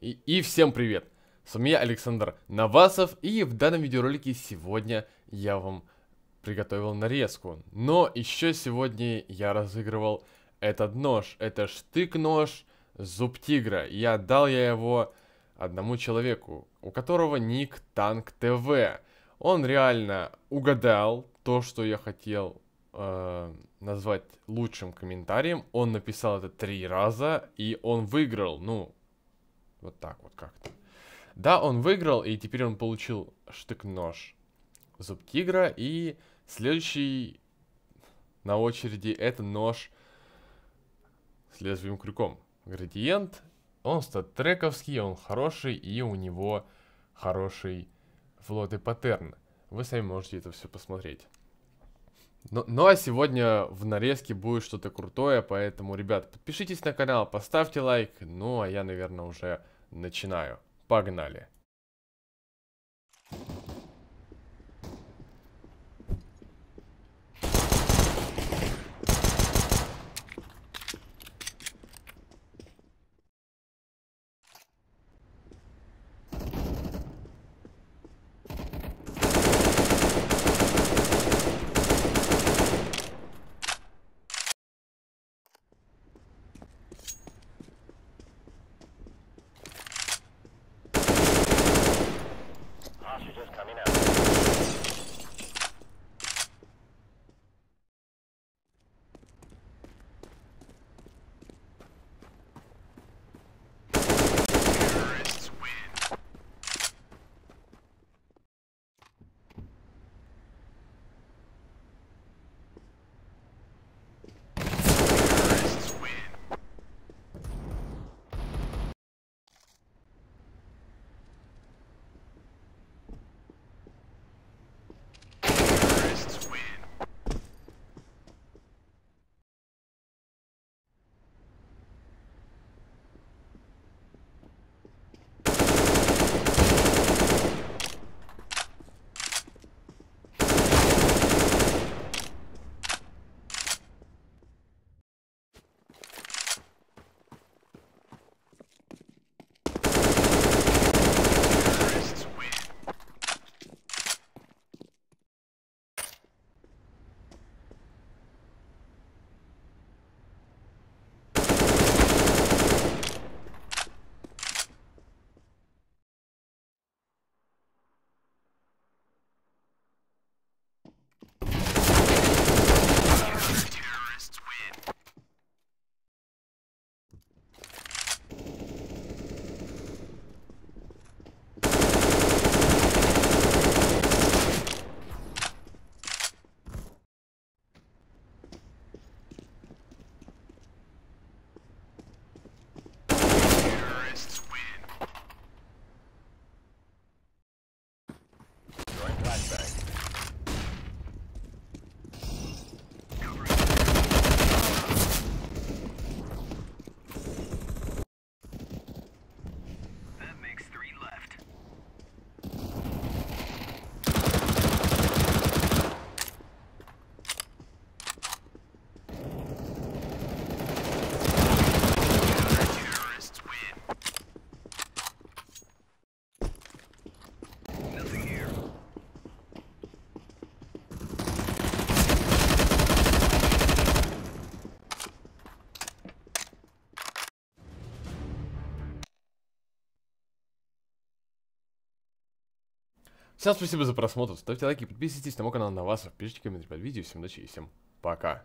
И, и всем привет! С вами я, Александр Навасов, и в данном видеоролике сегодня я вам приготовил нарезку. Но еще сегодня я разыгрывал этот нож. Это штык-нож Зуб Тигра. И отдал я его одному человеку, у которого ник Танк ТВ. Он реально угадал то, что я хотел э, назвать лучшим комментарием. Он написал это три раза, и он выиграл. Ну, вот так вот как-то. Да, он выиграл, и теперь он получил штык-нож. Зуб тигра. И следующий на очереди это нож с лезвием крюком. Градиент. Он статтрековский, он хороший, и у него хороший флот и паттерн. Вы сами можете это все посмотреть. Ну, ну а сегодня в нарезке будет что-то крутое, поэтому, ребят, подпишитесь на канал, поставьте лайк. Ну а я, наверное, уже начинаю. Погнали! Всем спасибо за просмотр, ставьте лайки, подписывайтесь на мой канал, на вас, пишите комментарии под видео, всем удачи и всем пока.